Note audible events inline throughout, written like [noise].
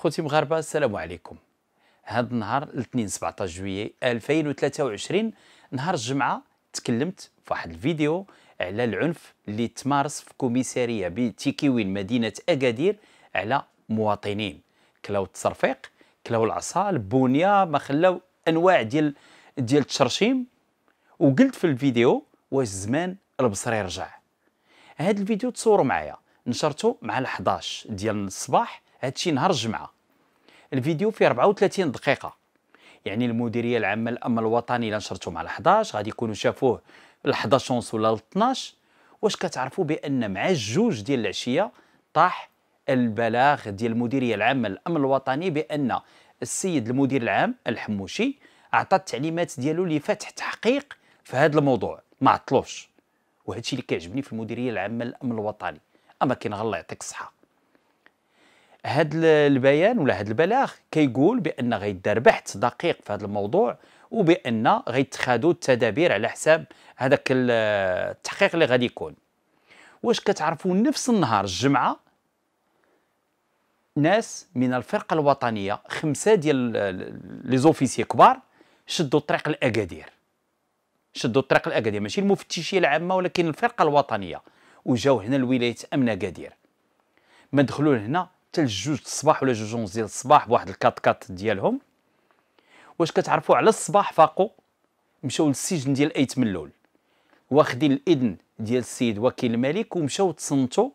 خوتي مغاربه السلام عليكم هذا النهار الاثنين 17 جويي 2023 نهار الجمعه تكلمت في واحد الفيديو على العنف اللي تمارس في كوميساريه بتيكيوين مدينه اكادير على مواطنين كلاو التصرفيق كلاو العصا البونيه ما خلاو انواع ديال ديال التشرشيم وقلت في الفيديو واش زمان البصري رجع هذا الفيديو تصوروا معايا نشرته مع ال 11 ديال الصباح هادشي نهار الجمعه الفيديو فيه 34 دقيقه يعني المديريه العامه للامن الوطني الا نشرته مع ال11 غادي يكونوا شافوه ال11 ونص ولا ل12 واش كتعرفوا بان مع الجوج ديال العشيه طاح البلاغ ديال المديريه العامه للامن الوطني بان السيد المدير العام الحموشي عطى التعليمات ديالو لفتح تحقيق في هذا الموضوع ما عطلوش وهذا الشيء اللي كيعجبني في المديريه العامه للامن الوطني اما كنغلى يعطيك الصحه هذا البيان ولا هذا البلاغ كيقول بان غيدار بحث دقيق في هذا الموضوع وبان غيتخادوا التدابير على حساب هذاك التحقيق اللي غادي يكون واش كتعرفوا نفس النهار الجمعه ناس من الفرقه الوطنيه خمسه ديال لي زوفيسي كبار شدوا طريق الاكادير شدوا طريق الاكادير ماشي المفتشيه العامه ولكن الفرقه الوطنيه وجاو هنا لولايه امن اكادير ما دخلوا لهنا حتى لجوج الصباح ولا جوج ونص ديال الصباح بواحد الكات كات ديالهم واش كتعرفوا على الصباح فاقوا مشاو للسجن ديال ايت ملول واخدين الاذن ديال السيد وكيل الملك ومشاو تصنتوا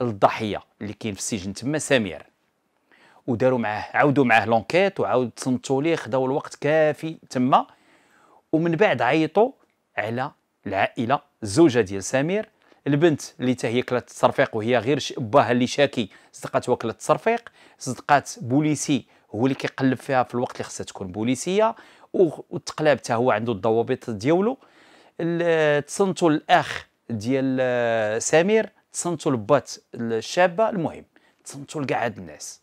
للضحيه اللي كاين في السجن تما سمير وداروا معاه عاودوا معاه لونكيت وعاودوا تصنتوا ليه خداو الوقت كافي تما ومن بعد عيطوا على العائله الزوجه ديال سمير البنت اللي حتى هي كلات التصرفيق وهي غير باها اللي شاكي صدقات وكلة التصرفيق صدقات بوليسي هو اللي كيقلب فيها في الوقت اللي خصها تكون بوليسيه والتقلاب حتى هو عنده الضوابط ديالو تصنتو الاخ ديال آه، سمير تصنتو البات الشابه المهم تصنتو لكاع هاد الناس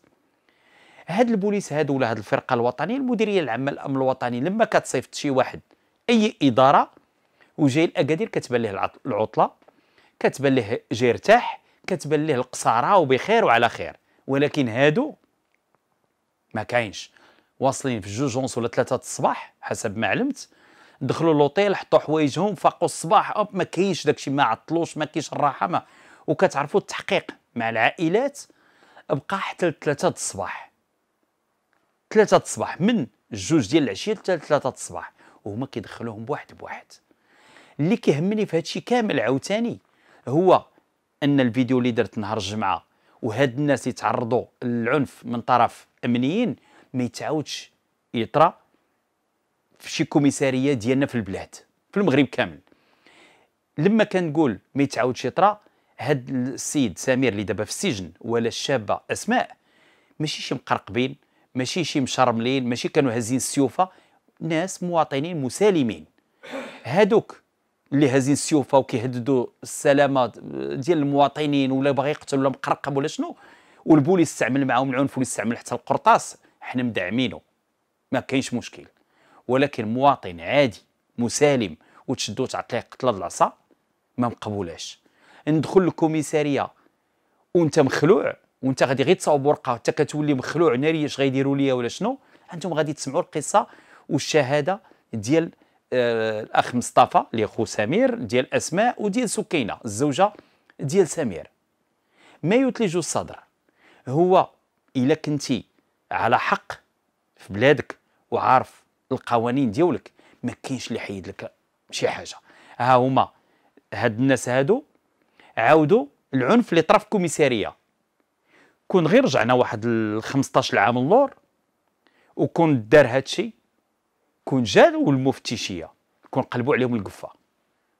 هاد البوليس هادو ولا هاد الفرقه الوطنيه المديريه العامه للامن الوطني لما كتصيفط شي واحد اي اداره وجاي الأكادير كتبان ليه العطله كتبان ليه جا يرتاح كتبان ليه القصاره وبخير وعلى خير ولكن هادو ما كاينش واصلين في جوج ونص ولا ثلاثه الصباح حسب ما علمت دخلوا لوطيل حطوا حوايجهم فاقوا الصباح اوب ما كاينش داكشي ما عطلوش ما كاينش الراحه ما وكتعرفوا التحقيق مع العائلات بقى حتى ثلاثة الصباح ثلاثه الصباح من جوج ديال العشيه حتى ثلاثة الصباح وهما كيدخلوهم بواحد بواحد اللي كيهمني في هادشي كامل عاوتاني هو ان الفيديو اللي درت نهار الجمعه وهاد الناس يتعرضوا للعنف من طرف امنيين ما يتعاودش يطرا في شي كوميساريه ديالنا في البلاد في المغرب كامل لما كنقول ما يتعاودش يطرا هاد السيد سمير اللي دابا في السجن ولا الشابه اسماء ماشي شي مقرقبين ماشي شي مشرملين ماشي كانوا هازين السيوفه ناس مواطنين مسالمين هادوك اللي هازين السيوفه وكيهددوا السلامه ديال المواطنين ولا باغي يقتل ولا مقرقب ولا شنو والبوليس استعمل معاهم العنف واللي استعمل حتى القرطاس حنا مدعمينه ما كاينش مشكل ولكن مواطن عادي مسالم وتشدو تعطيه قتله العصا ما مقبولاش ندخل للكوميساريه وانت مخلوع وانت غادي غير تصاوب ورقه حتى كتولي مخلوع ناري اش غيديروا ليا ولا شنو انتم غادي تسمعوا القصه والشهاده ديال الاخ مصطفى اللي خو سمير ديال اسماء وديال سكينه الزوجه ديال سمير ما يتلج الصدر هو الا كنتي على حق في بلادك وعارف القوانين ديالك ما كاينش اللي يحيد لك شي حاجه ها هما هاد الناس هادو عاودوا العنف اللي طرف كوميساريه كون غير رجعنا واحد ال 15 عام اللور وكون دار هادشي كون جاو المفتشيه كون قلبوا عليهم القفه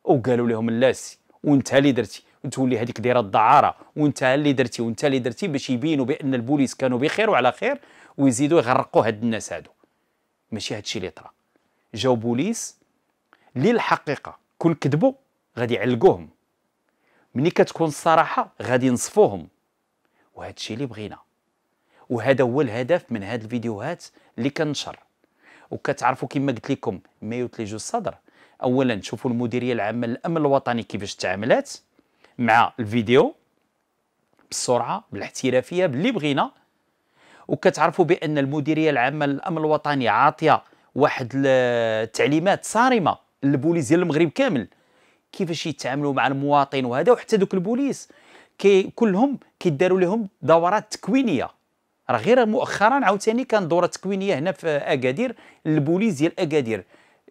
وقالوا لهم اللاسي وانت اللي درتي وتولي هذيك دايره الدعاره وانت اللي درتي وانت اللي درتي باش يبينوا بان البوليس كانوا بخير وعلى خير ويزيدوا يغرقوا هاد الناس هادو ماشي هادشي اللي طرا جاو بوليس للحقيقه كون كذبوا غادي يعلقوهم ملي كتكون الصراحه غادي ينصفوهم وهذا الشيء اللي بغينا وهذا هو الهدف من هاد الفيديوهات اللي كنشر وكتعرفوا كما قلت لكم ما يتلج الصدر اولا شوفوا المديريه العامه للامن الوطني كيفاش تعاملات مع الفيديو بالسرعه بالاحترافيه باللي بغينا وكتعرفوا بان المديريه العامه للامن الوطني عاطيه واحد التعليمات صارمه للبوليس ديال المغرب كامل كيفاش يتعاملوا مع المواطن وهذا وحتى دوك البوليس كي كلهم كيداروا لهم دورات تكوينيه راه غير مؤخرا عاوتاني كان دوره تكوينيه هنا في اكادير البوليس ديال اكادير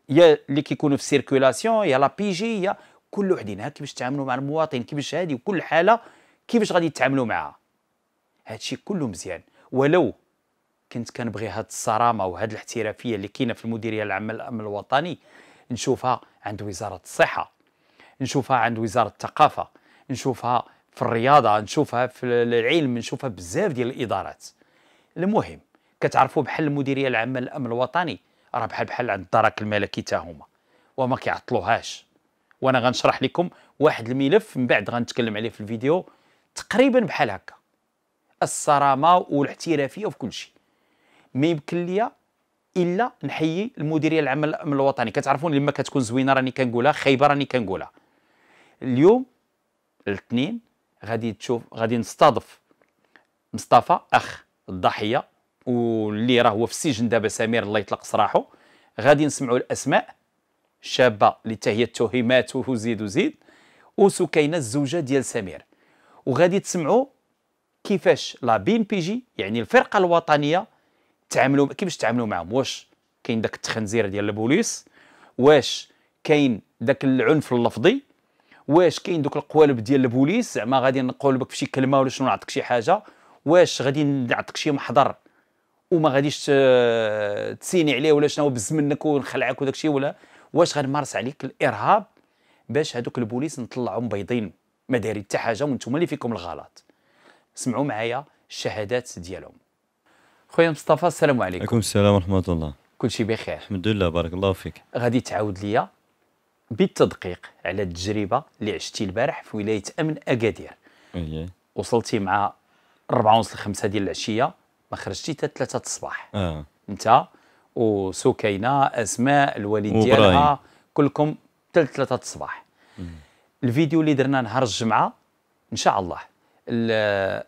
يا اللي كيكونوا في سيركولاسيون يا لا بي جي يا كل وحدين ها كيفاش تعاملوا مع المواطن كيفاش هذه وكل حاله كيفاش غادي يتعاملوا معها هادشي كله مزيان ولو كنت كنبغي هاد الصرامه وهاد الاحترافيه اللي كاينه في المديريه العامه للامن الوطني نشوفها عند وزاره الصحه نشوفها عند وزاره الثقافه نشوفها في الرياضه نشوفها في العلم نشوفها بزاف ديال الادارات المهم كتعرفوا بحال المديريه العامه للامن الوطني راه بحال بحال عند الدرك الملكي تا هما وما كيعطلوهاش وانا غنشرح لكم واحد الملف من بعد غنتكلم عليه في الفيديو تقريبا بحال هكا الصرامه والاحترافيه وفي كل شيء ما يمكن ليا الا نحيي المديريه العامه للامن الوطني كتعرفوني لما كتكون زوينه راني كنقولها خايبه راني كنقولها اليوم الاثنين غادي تشوف غادي نستضف مصطفى اخ الضحيه واللي راه هو في السجن دابا سمير الله يطلق سراحه غادي نسمعوا الاسماء الشابه اللي حتى هي التهمات وزيد وزيد وسكينه الزوجه ديال سمير وغادي تسمعوا كيفاش لا بي بي جي يعني الفرقه الوطنيه تعاملوا كيفاش تعاملوا معهم واش كاين داك التخنزير ديال البوليس واش كاين داك العنف اللفظي واش كاين دوك القوالب ديال البوليس زعما غادي نقول لك شي كلمه ولا شنو نعطيك شي حاجه واش غادي نعطيك شي محضر وما غاديش تسيني عليه ولا شنو بز منك ونخلعك وداك الشيء ولا واش غنمارس عليك الارهاب باش هذوك البوليس نطلعهم بيضين ما داري حتى حاجه وانتم اللي فيكم الغلط سمعوا معايا الشهادات ديالهم خويا مصطفى السلام عليكم وعليكم السلام ورحمه الله كل شيء بخير الحمد لله بارك الله فيك غادي تعاود ليا بالتدقيق على التجربه اللي عشتي البارح في ولايه امن اكادير إيه. وصلتي مع 4 ونص ل 5 ديال العشيه ما خرجتي حتى 3 الصباح آه. انت وسكينه اسماء الوالد ديالها كلكم حتى 3 الصباح الفيديو اللي درنا نهار الجمعه ان شاء الله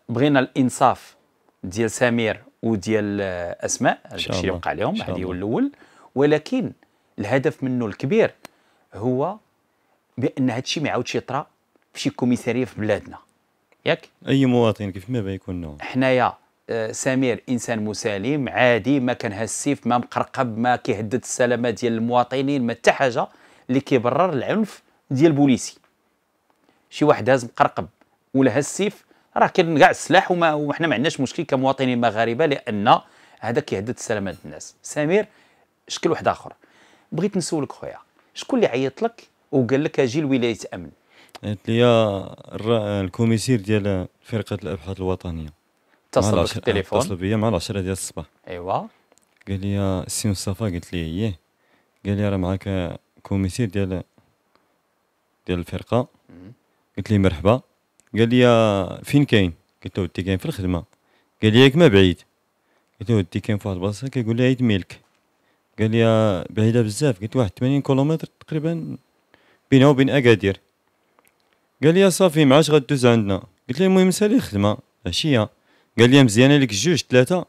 بغينا الانصاف ديال سمير وديال اسماء الشيء اللي وقع لهم هذا هو الاول ولكن الهدف منه الكبير هو بان هذا الشيء ما يعاودش يطرا في شي كوميساريه في بلادنا ياك اي مواطن كيف ما بيكون حنايا آه، سمير انسان مسالم عادي ما كان السيف ما مقرقب ما كيهدد السلامه ديال المواطنين ما حتى حاجه اللي كيبرر العنف ديال البوليسي شي واحد هاز مقرقب ولا هاز السيف راه كاين كاع السلاح وما وحنا ما عندناش مشكل كمواطنين مغاربه لان هذا كيهدد السلامه الناس سمير شكل واحد اخر بغيت نسولك خويا شكون اللي عيط لك وقال لك اجي لولايه امن قالت لي الكوميسير ديال فرقه الابحاث الوطنيه اتصل بك التليفون اتصل آه، بيا مع العشرة ديال الصباح ايوا قال لي السي مصطفى قلت لي ايه قال لي راه معاك كوميسير ديال ديال الفرقه قلت لي مرحبا قال لي فين كاين قلت له ودي كاين في الخدمه قال لي ياك ما بعيد قلت له ودي كاين في واحد البلاصه كيقول لي عيد ميلك قال لي بعيده بزاف قلت واحد 80 كيلومتر تقريبا بينها وبين اكادير قال لي صافي معاش غدوز عندنا قلت له المهم سالي خدمه عشيه قال لي مزيانه لك جوج ثلاثه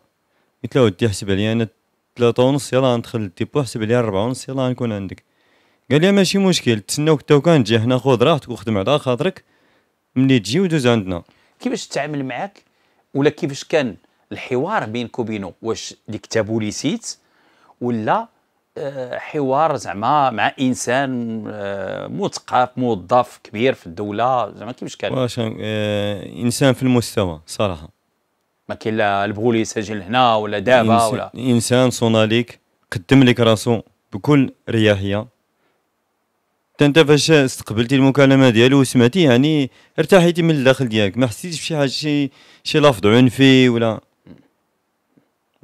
قلت له ودي حسب عليا انا ثلاثه ونص يلاه ندخل الديبو حسب عليا ربعه ونص يلاه نكون عندك قال لي ماشي مشكل تسناوك تو كان تجي هنا خذ راحتك وخدم على خاطرك ملي تجي ودوز عندنا كيفاش تعامل معاك ولا كيفاش كان الحوار بينك وبينه واش ديك تابوليسيت ولا آه، حوار زعما مع انسان آه، مثقف موظف كبير في الدوله زعما كيفاش كان واش آه، انسان في المستوى صراحه ما كاين لا البغولي يسجل هنا ولا دابا ولا انسان صوناليك قدم لك راسو بكل رياحيه انت فاش استقبلتي المكالمه ديالو وسمعتي يعني ارتحيتي من الداخل ديالك ما حسيتيش بشي حاجه شي شي لفظ عنفي ولا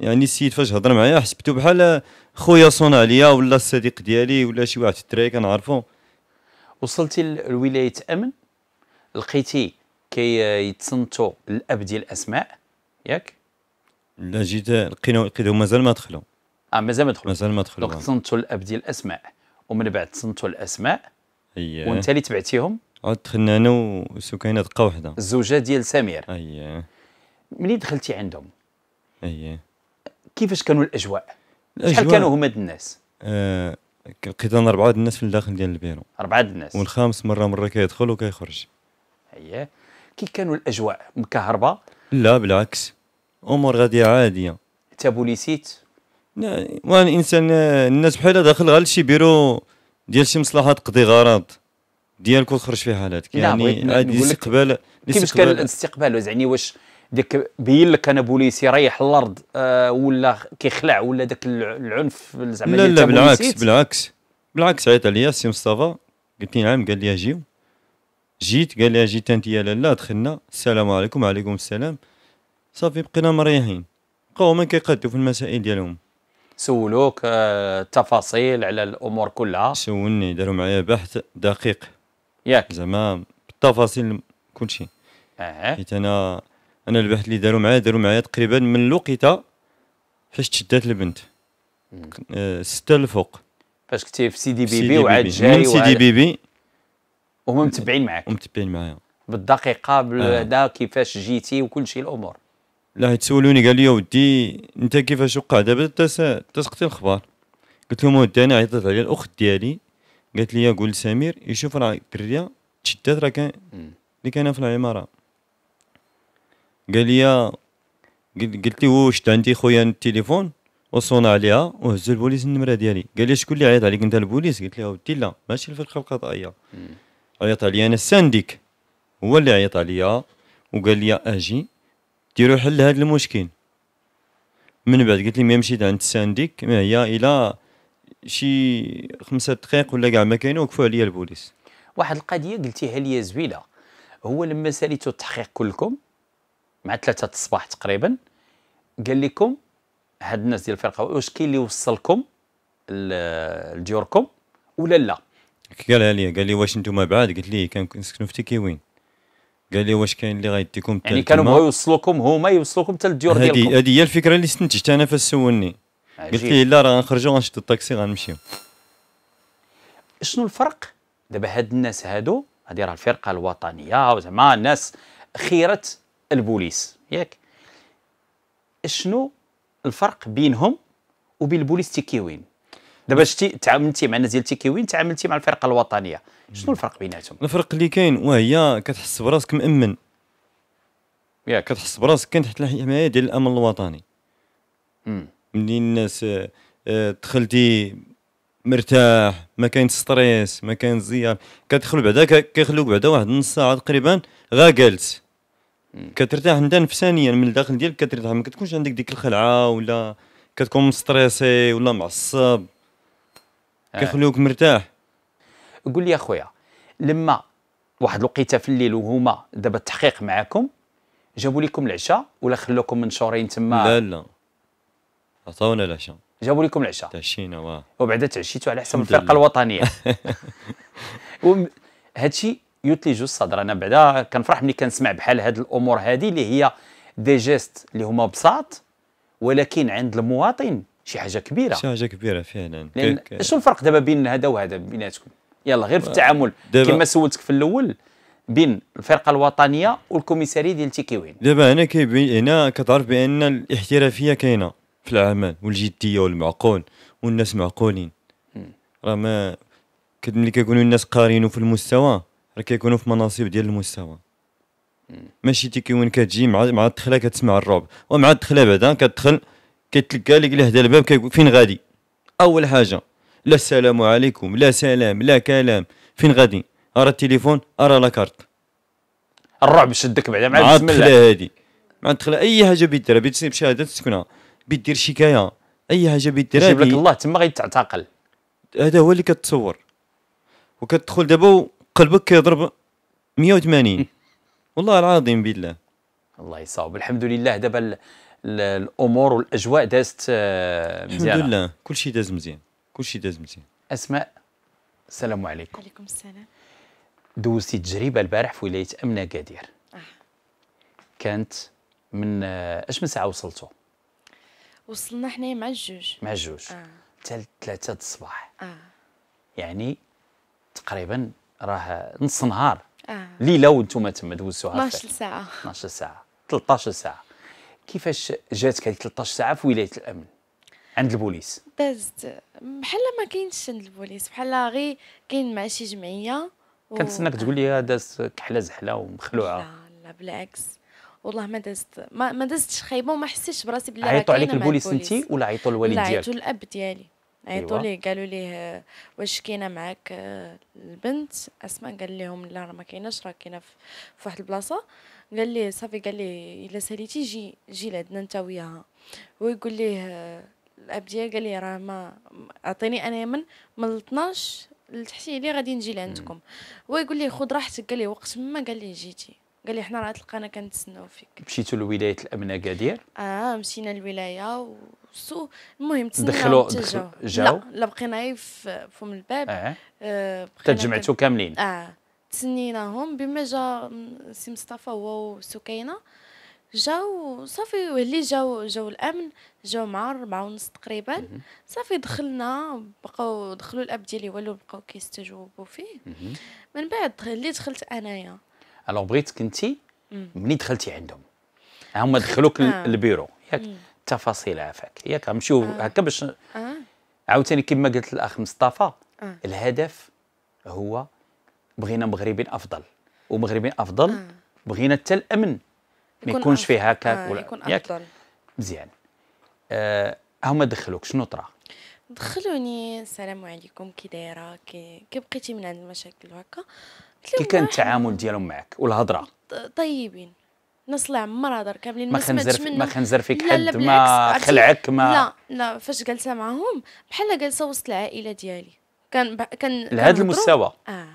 يعني السيد فاش هضر معايا حسبته بحال خويا صون عليا ولا الصديق ديالي ولا شي واحد في الدراري كنعرفو وصلتي لولايه امن لقيتي كي يتصنتوا الاب ديال اسماء ياك لا جيت لقينا لقيتو مازال ما دخلوا اه مازال ما دخلوا مازال ما دخلوا دونك تصنتوا الاب ديال اسماء ومن بعد تصنتوا الاسماء اييه وانت اللي تبعتيهم عاد دخلنا انا وسكينه دقه واحده الزوجه ديال سمير اييه ملي دخلتي عندهم اييه كيفاش كانوا الاجواء؟ شحال كانوا هما الناس؟ آه انا اربعه الناس في الداخل ديال البيرو اربعه الناس والخامس مره مره كيدخل وكيخرج اييه كي كانوا الاجواء مكهربه لا بالعكس امور غاديه عاديه انت بوليسيت وان الانسان الناس بحال داخل غير شي بيرو ديال شي مصلحه تقضي غرض ديالك وتخرج في حالاتك يعني عادي الاستقبال كيفاش كان الاستقبال زعني واش ديك بين لك انا بوليس يريح الارض آه ولا كيخلع ولا داك العنف زعما لا لا بالعكس بالعكس بالعكس عيط عليا السي مصطفى قلت لي نعم قال لي اجيو جيت قال لي جيت انت يا لاله دخلنا السلام عليكم وعليكم السلام صافي بقينا مريحين بقاو ما كيقادوا في المسائل ديالهم سولوك آه، التفاصيل على الامور كلها سولني داروا معايا بحث دقيق ياك زعما بالتفاصيل كلشي اه حيت انا انا البحث اللي داروا معايا داروا معايا تقريبا من الوقيته فاش تشدات البنت آه، سته الفوق فاش كنتي في سيدي بيبي بي وعاد جاي من سيدي بيبي وهم متبعين معاك متبعين معايا بالدقيقه بهذا آه. كيفاش جيتي وكل شيء الامور لا يتسولوني قال لي ودي انت كيفاش وقع دابا تسقطي الخبار قلت لهم ودي انا عيطت على الاخت ديالي قالت لي قول سمير يشوف راه الدريه تشدات راه كان اللي كان في العماره قال لي قلت لي واش عندي خويا التليفون وصونا عليها وهز البوليس النمره ديالي قال لي شكون اللي عيط عليك انت البوليس قلت له ودي لا ماشي الفرقه القضائيه عيط عليا انا السانديك هو اللي عيط عليا وقال لي اجي ديروا حل هذا المشكل من بعد قلت لي ما مشيت عند السانديك ما هي الى شي خمسة دقائق ولا كاع ما كاينه وقفوا عليا البوليس واحد القضيه قلتيها لي زويله هو لما ساليتو التحقيق كلكم مع ثلاثة الصباح تقريبا قال لكم هاد الناس ديال الفرقه واش كاين اللي وصلكم لديوركم ولا لا قالها لي قال لي واش انتم بعاد قلت ليه كنسكنوا في تيكيوين قال لي واش كاين اللي غيديكم يعني كانوا بغاو يوصلوكم هما يوصلوكم حتى للديور ديالكم هذه هي الفكره اللي استنتجت انا فاش سولني قلت لي لا راه غنخرجوا غنشدوا الطاكسي غنمشيو شنو الفرق دابا هاد الناس هادو هادي راه الفرقه الوطنيه وزعما الناس خيرت البوليس ياك شنو الفرق بينهم وبين البوليس تيكيوين دابا شتي تعاملتي مع الناس ديال تيكيوين تعاملتي مع الفرقه الوطنيه شنو الفرق بيناتهم الفرق اللي كاين وهي كتحس براسك مامن ياك كتحس براسك كان تحت الحمايه ديال الامن الوطني ملي الناس آه، دخلتي مرتاح ما كاين ستريس ما كاين زيار كتدخل بعدا كيخلوك بعدا واحد نص ساعه تقريبا غا جالس كترتاح انت نفسانيا من الداخل ديالك كترتاح ما كتكونش عندك ديك الخلعه ولا كتكون مستريسي ولا معصب آه. كيخليوك مرتاح قول لي اخويا لما واحد الوقيته في الليل وهما دابا التحقيق معاكم جابوا لكم العشاء ولا خلوكم منشورين تما لا لا عطاونا العشاء جابوا لكم العشاء تعشينا واه وبعدا تعشيتوا على حسب الفرقه الوطنيه [laughs] هادشي جو الصدر انا بعدا كنفرح ملي كنسمع بحال هاد الامور هذه اللي هي دي جيست اللي هما بساط ولكن عند المواطن شي حاجه كبيره شي حاجه كبيره فعلا شنو الفرق دابا بين هذا وهذا بيناتكم يلا غير في التعامل كما سولتك في الاول بين الفرقه الوطنيه والكوميساري ديال تيكيوين دابا هنا كيبين هنا كتعرف بان الاحترافيه كاينه في العمل والجديه والمعقول والناس معقولين راه ما ملي كيكونوا الناس قارين في المستوى راه كيكونوا في مناصب ديال المستوى ماشي تي وين كتجي مع مع الدخله كتسمع الرعب ومع الدخله بعدا كتدخل كيتلقى لك لهدا الباب كيقول فين غادي اول حاجه لا السلام عليكم لا سلام لا كلام فين غادي ارى التليفون ارى لاكارت الرعب شدك بعدا مع بسم الله هادي مع الدخله اي حاجه بيديرها بيتسيب شهاده تسكنها بيدير شكايه اي حاجه بيديرها جيب لك الله تما غيتعتقل هذا هو اللي كتصور وكتدخل دابا قلبك ضرب 180 والله العظيم بالله الله يصاوب الحمد لله دابا الامور والاجواء دازت آه، مزيانه الحمد لله كل شيء داز مزيان كل شيء داز مزيان اسماء السلام عليكم وعليكم السلام دوزتي تجربه البارح في ولايه امنا قادير آه. كانت من آه، اش من ساعه وصلتوا وصلنا حنايا مع الجوج مع الجوج حتى آه. ثلاثه الصباح آه. يعني تقريبا راه نص نهار آه. ليله وانتم تما دوزتوها 12 ساعه 12 ساعه 13 ساعه كيفاش جاتك هذيك 13 ساعه في ولايه الامن عند البوليس دازت بحال ما كاينش عند البوليس بحال غير كاين مع شي جمعيه و... كنتسناك تقول لي دازت كحله زحله ومخلوعه لا لا بالعكس والله ما دازت ما, ما دازتش خايبه وما حسيتش براسي بلي عيطوا عليك البوليس انت ولا عيطوا الوالد ديالك؟ لا عيطوا الاب ديالي عيطوا أيوة. لي قالوا لي واش كاينه معاك البنت اسماء قال لهم لا راه ما كايناش راه كاينه في واحد البلاصه قال لي صافي قال لي الا ساليتي جي جي لعندنا انت وياها ويقول ليه الاب ديالي قال لي راه ما اعطيني انا من من 12 لتحتي لي غادي نجي لعندكم هو يقول لي خذ راحتك قال لي وقت ما قال لي جيتي قال لي حنا راه تلقانا كنتسناو فيك مشيتوا لولايه الامن اكادير اه مشينا للولايه وسو المهم تسناو دخلوا جاو لا, لا بقينا غير فم الباب اه, آه، تجمعتو كاملين اه تسنيناهم بما جا سي مصطفى هو وسكينه جاو صافي اللي جاو جاو الامن جاو مع ربعة ونص تقريبا صافي دخلنا بقاو دخلوا الاب ديالي والو بقاو كيستجوبوا فيه من بعد اللي دخلت انايا الو بغيتك انت ملي دخلتي عندهم هما دخلوك البيرو ياك التفاصيل عافاك ياك غنمشيو هكا باش عاوتاني كما قلت الاخ مصطفى أه. الهدف هو بغينا مغربين افضل ومغربين افضل أه. بغينا حتى الامن ما يكونش فيه هكاك أه، ولا يكون افضل مزيان آه هما دخلوك شنو طرا دخلوني السلام عليكم كي دايره كي بقيتي من عند المشاكل وهكا كي كان التعامل ديالهم معك والهضره طيبين نص الله عمر هضر كاملين ما خنزر ما خنزر فيك لا حد لا ما خلعك ما لا لا فاش جالسه معاهم بحال جالسه وسط العائله ديالي كان بح... كان لهذا المستوى اه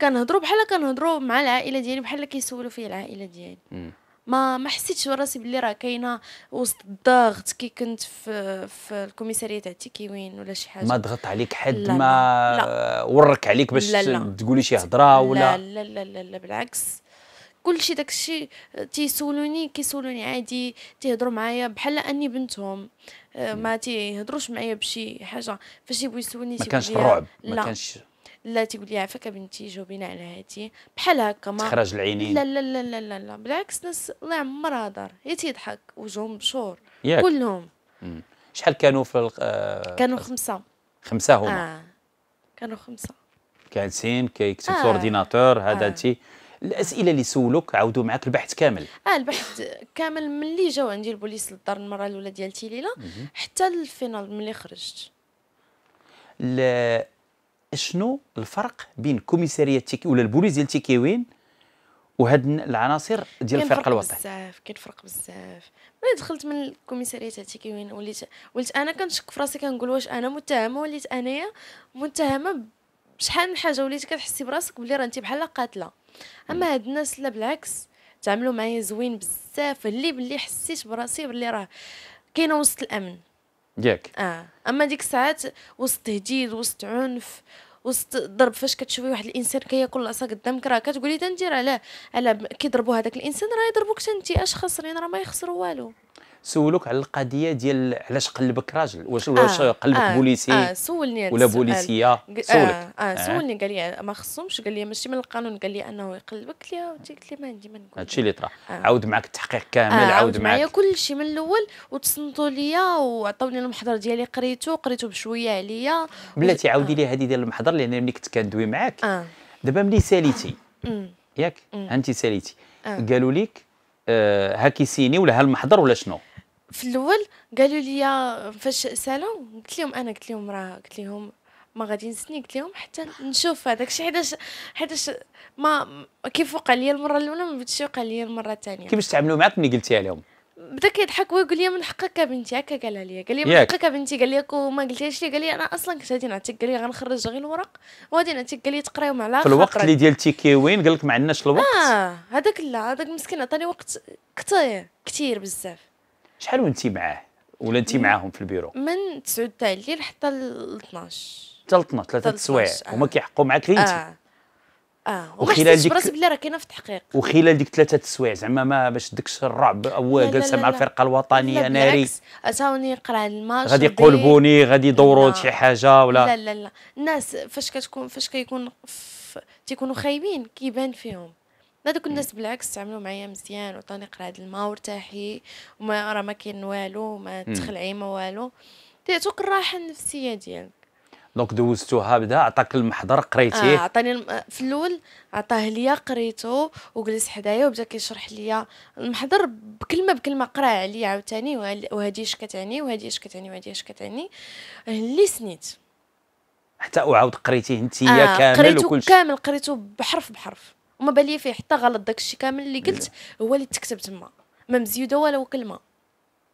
كنهضروا بحال كنهضروا مع العائله ديالي بحال كيسولوا في العائله ديالي مم. ما ما حسيتش براسي بلي راه كاينه وسط الضغط كي كنت في في الكوميساريه تاع تيكيوين ولا شي حاجه ما ضغط عليك حد لا ما لا. ورك عليك باش تقولي شي هضره ولا لا لا لا لا بالعكس كلشي داكشي تيسولوني كيسولوني عادي تيهضروا معايا بحال اني بنتهم آه، ما تيهضروش معايا بشي حاجه فاش يبغوا يسولوني ما كانش الرعب ما كانش لا تيقول لي عفاك بنتي جاوبينا على هادي بحال هكا ما تخرج العينين لا لا لا لا لا, لا. بالعكس ناس الله يعمرها دار هي تيضحك وجههم مبشور كلهم شحال كانوا في الق... آه، كانوا خمسه خمسه هما آه. كانوا خمسه كالسين كيكتب في آه. الاورديناتور هذا آه. تي الاسئله اللي سولوك عاودوا معاك البحث كامل اه البحث كامل ملي جاو عندي البوليس للدار المره الاولى ديال تيليلا حتى الفينال ملي خرجت شنو الفرق بين كوميساريه تيكي ولا البوليس ديال وين وهاد العناصر ديال الفرق الوطني بزاف كاين فرق بزاف ملي دخلت من الكوميساريه تاع وين وليت وليت انا كنشك في راسي كنقول واش انا متهمه وليت انايا متهمه بشحال من حاجه وليت كتحسي براسك بلي راه انت بحال قاتله اما هاد الناس لا بالعكس تعاملوا معايا زوين بزاف اللي بلي حسيت براسي بلي راه كاينه وسط الامن ياك اه اما ديك الساعات وسط تهديد وسط عنف وسط ضرب فاش كتشوفي واحد الانسان كياكل العصا قدامك راه كتقولي تندير علاه على كيضربوا هذاك الانسان راه يضربوك انت اش خسرين راه ما يخسروا والو سولوك على القضيه ديال علاش قلبك راجل واش آه قلبك آه بوليسي آه سولني ولا بوليسيه آه، سولك آه, آه سولني قال لي آه. ما خصهمش قال لي ماشي من القانون قال لي انه يقلبك لي آه، قلت لي ما عندي ما نقول هادشي اللي طرا آه عاود معك التحقيق كامل آه عاود معايا كل شيء من الاول وتصنتوا ليا وعطاوني المحضر ديالي قريته قريته بشويه عليا بلاتي عاودي لي هذه ديال المحضر لان ملي كنت كندوي معاك آه دابا ملي ساليتي ياك انت ساليتي قالوا لك هاكي سيني ولا هالمحضر ولا شنو في الاول قالوا لي فاش سالو قلت لهم انا قلت لهم راه قلت لهم ما غادي نسني قلت لهم حتى نشوف هذاك الشيء حيتاش حيتاش ما كيف وقع لي المره الاولى ما بغيتش يوقع لي المره الثانيه كيفاش تعاملوا معك ملي قلتيها لهم بدا كيضحك ويقول لي من حقك يا بنتي هكا قالها لي قال لي من حقك يا بنتي قال لي وما قلتيهاش لي قال لي انا اصلا كنت غادي نعطيك قال لي غنخرج غير الورق وغادي نعطيك قال لي تقرايهم على في الوقت اللي ديال التيكي وين قال لك ما عندناش الوقت اه هذاك لا هذاك مسكين عطاني وقت كثير كثير بزاف شحال وانت معاه ولا انت معاهم في البيرو من 9 تاع الليل حتى ل 12 حتى ل 12 ثلاثه السوايع آه. هما آه. كيحقوا معاك غير انت اه اه وخلال ديك... براسي بلي راه كاينه في التحقيق وخلال ديك ثلاثه السوايع زعما ما باش داكش الرعب او جالسه مع الفرقه الوطنيه ناري بالعكس عطاوني آه، نقرا الماتش غادي يقلبوني غادي يدوروا شي حاجه ولا لا لا لا الناس فاش كتكون فاش كيكون تيكونوا خايبين كيبان فيهم هذوك الناس بالعكس تعاملوا معايا مزيان وعطوني هذا الماء وارتاحي وما راه ما كاين والو ما تخلعي ما والو ديتوك الراحه النفسيه ديالك دونك دوزتوها بدا عطاك المحضر قريتيه اه عطاني آه، في الاول عطاه ليا قريته وجلس حدايا وبدا كيشرح ليا المحضر بكلمه بكلمه قرا عليا عاوتاني وهادي اش كتعني وهادي اش كتعني وهادي اش كتعني اللي سنيت حتى وعاود قريتيه انت آه كامل وكلشي قريته كامل قريته بحرف بحرف وما بالي فيه حتى غلط داك الشيء كامل اللي قلت إيه. هو اللي تكتب تما ما مزيوده ولا كلمه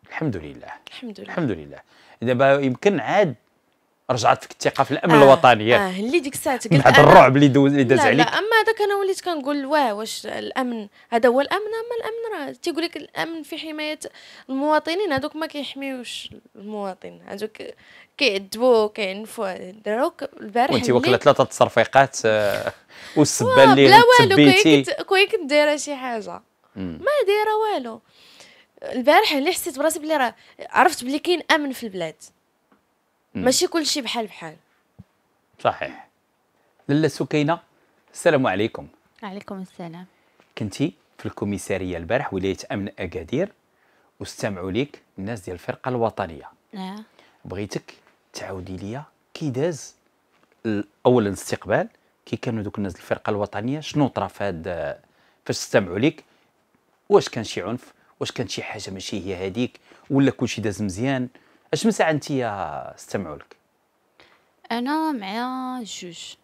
الحمد لله الحمد لله الحمد لله دابا يمكن عاد رجعت فيك الثقه في الامن آه الوطني ياك اه اللي ديك الساعه قلت هذا الرعب اللي دوز اللي داز عليك لا اما هذاك انا وليت كنقول واه واش الامن هذا هو الامن اما الامن راه تيقول لك الامن في حمايه المواطنين هذوك ما كيحميوش المواطن هذوك كيعذبوا كيعنفوا دروك البارح وانت واكله ثلاثه تصرفيقات والسبه اللي لا والو كون كنت دايره شي حاجه ما دايره والو البارح اللي حسيت براسي بلي راه عرفت بلي كاين امن في البلاد ماشي كل شيء بحال بحال صحيح لاله سكينه السلام عليكم عليكم السلام كنتي في الكوميساريه البارح ولايه امن اكادير واستمعوا ليك الناس ديال الفرقه الوطنيه آه. بغيتك تعاودي ليا كي داز اولا الاستقبال كي كانوا دوك الناس الفرقه الوطنيه شنو طرا في هاد فاش استمعوا ليك واش كان شي عنف واش كانت شي حاجه ماشي هي هذيك ولا كلشي داز مزيان اش من ساعه يا استمعوا لك انا معايا جوج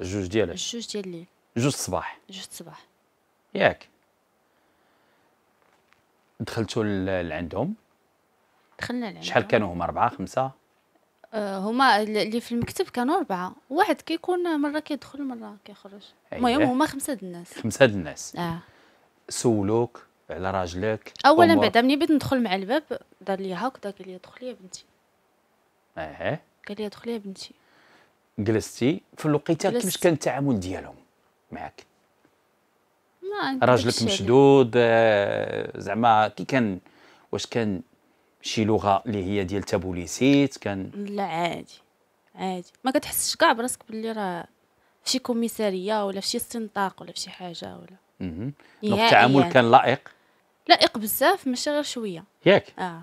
جوج ديال جوج ديال الليل جوج الصباح جوج الصباح ياك دخلتوا لعندهم دخلنا لعندهم شحال كانوا هما اربعه خمسه أه، هما اللي في المكتب كانوا أربعة واحد كيكون مرة كيدخل مرة كيخرج المهم أيوه. هما خمسة د الناس خمسة د الناس اه سولوك على راجلك اولا بعدا ملي بغيت ندخل مع الباب دار لي هكذا إيه. قال لي ادخلي يا بنتي اه قال لي ادخلي يا بنتي جلستي في الوقيته كيفاش كان التعامل ديالهم معك ما راجلك مشدود آه، زعما كي كان واش كان شي لغه اللي هي ديال تابوليسيت كان لا عادي عادي ما كتحسش كاع براسك باللي راه فشي كوميساريه ولا فشي استنطاق ولا فشي حاجه ولا اها التعامل كان لائق لائق بزاف ماشي غير شويه ياك اه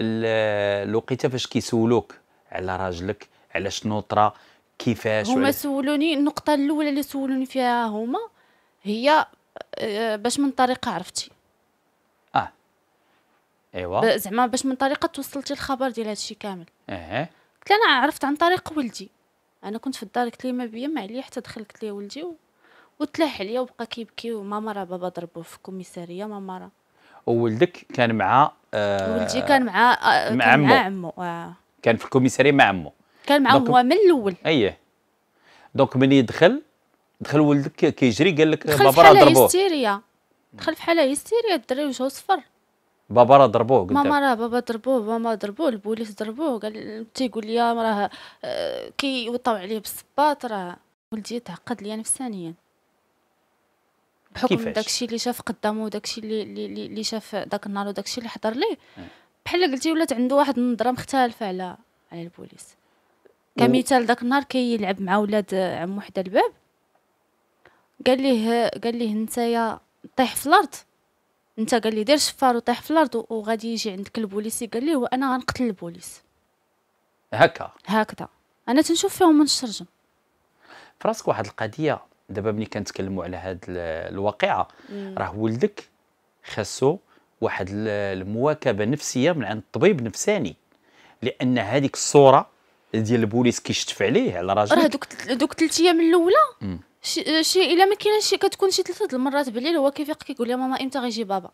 الوقيته فاش كيسولوك على راجلك على شنو طرا كيفاش هما سولوني النقطه الاولى اللي سولوني فيها هما هي آه، باش من طريقه عرفتي اه ايوا زعما باش من طريقه توصلتي الخبر ديال هادشي كامل اه قلت انا عرفت عن طريق ولدي انا كنت في الدار قلت لي ما بيا ما عليه حتى دخل قلت ليه ولدي و... وتلاح عليا وبقى كيبكي وماما راه بابا ضربوه في الكوميساريه ماما راه وولدك كان مع آه ولدي كان مع آه مع كان عمو, مع آه. كان في الكوميساريه مع عمو كان مع عمو من الاول اييه دونك ملي دخل دخل ولدك كيجري قال لك بابا راه ضربوه هيستيريا دخل في حاله هيستيريا الدري وجهه صفر بابا راه ضربوه قدام ماما راه بابا ضربوه ماما ضربوه البوليس ضربوه قال تيقول لي راه آه، كيوطاو عليه بالصباط راه ولدي تعقد لي نفسانيا بحكم داكشي اللي شاف قدامه وداكشي اللي اللي شاف داك النهار وداكشي اللي حضر ليه إيه. بحال قلتي ولات عنده واحد النظره مختلفه على على البوليس كمثال داك النهار كيلعب كي مع ولاد عم وحدة الباب قال ليه قال ليه نتايا طيح في الارض انت قال لي دير شفار وطيح في الارض وغادي يجي عندك البوليسي قال لي وانا غنقتل البوليس هكا هكذا انا تنشوف فيهم من الشرجم فراسك واحد القضيه دابا ملي كنتكلموا على هاد الواقعه راه ولدك خاصو واحد المواكبه نفسيه من عند طبيب نفساني لان هذيك الصوره ديال البوليس كيشتف عليه على راجل راه دوك دوك ثلاث ايام الاولى شي, الا ما كاينش كتكون شي ثلاثه المرات بالليل هو كيفيق كيقول لي ماما امتى غيجي بابا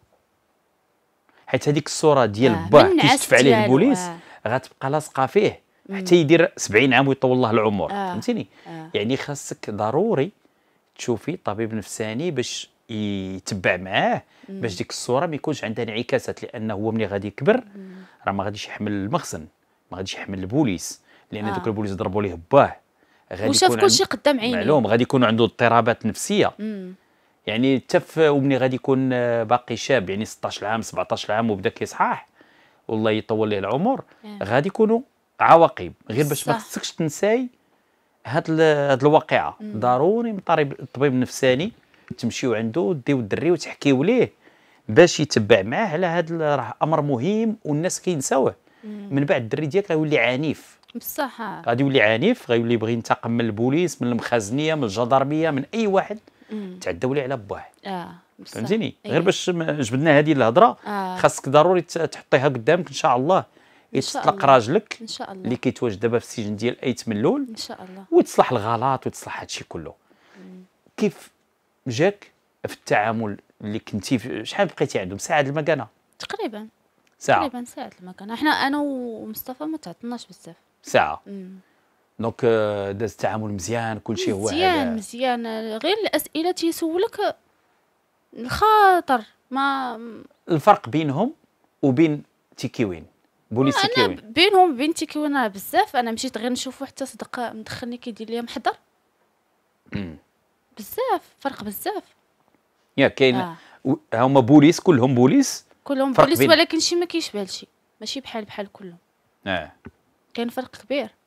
حيت هذيك الصوره ديال آه باه كيشتف عليه البوليس آه. غتبقى لاصقه فيه حتى يدير 70 عام ويطول الله العمر آه. فهمتيني آه. آه. يعني خاصك ضروري تشوفي طبيب نفساني باش يتبع معاه باش ديك الصوره ما يكونش عندها انعكاسات لانه هو ملي غادي يكبر راه ما غاديش يحمل المخزن ما غاديش يحمل البوليس لان آه. دوك البوليس ضربوا ليه باه غادي وشاف كل شيء قدام عينيه معلوم غادي يكون عنده اضطرابات نفسيه مم. يعني تف ومني غادي يكون آه، باقي شاب يعني 16 عام 17 عام وبدا كيصحاح والله يطول ليه العمر آه. غادي يكونوا عواقب غير باش ما خصكش تنساي هاد هاد الواقعه ضروري من الطبيب النفساني تمشيو عنده ديو الدري وتحكيو ليه باش يتبع معاه على هاد راه امر مهم والناس كينساوه من بعد الدري ديالك غيولي عنيف بصح غادي يولي عنيف غيولي يبغي ينتقم من البوليس من المخازنيه من الجدرميه من اي واحد تعداو ليه على بواه اه فهمتيني إيه. غير باش جبدنا هذه الهضره آه. خاصك ضروري تحطيها قدامك ان شاء الله يتطلق راجلك ان شاء الله اللي كيتواجد دابا في السجن ديال ايت ملول ان شاء الله وتصلح الغلط وتصلح هادشي كله كيف جاك في التعامل اللي كنتي شحال بقيتي عندهم ساعه المكانه تقريبا ساعه تقريبا ساعه المكانه حنا انا ومصطفى ما تعطلناش بزاف ساعه دونك euh, داز التعامل مزيان كل شيء هو مزيان مزيان غير الاسئله تيسولك الخاطر ما الفرق بينهم وبين تيكيوين بوليس انا كيوين بينهم وبين تيكيوين بزاف انا مشيت غير نشوفو حتى صدق مدخلني كيدير ليا محضر بزاف فرق بزاف يا كاين آه. هما بوليس كلهم بوليس كلهم بوليس ولكن شي ما كيشبه لشي ماشي بحال بحال كلهم اه كاين فرق كبير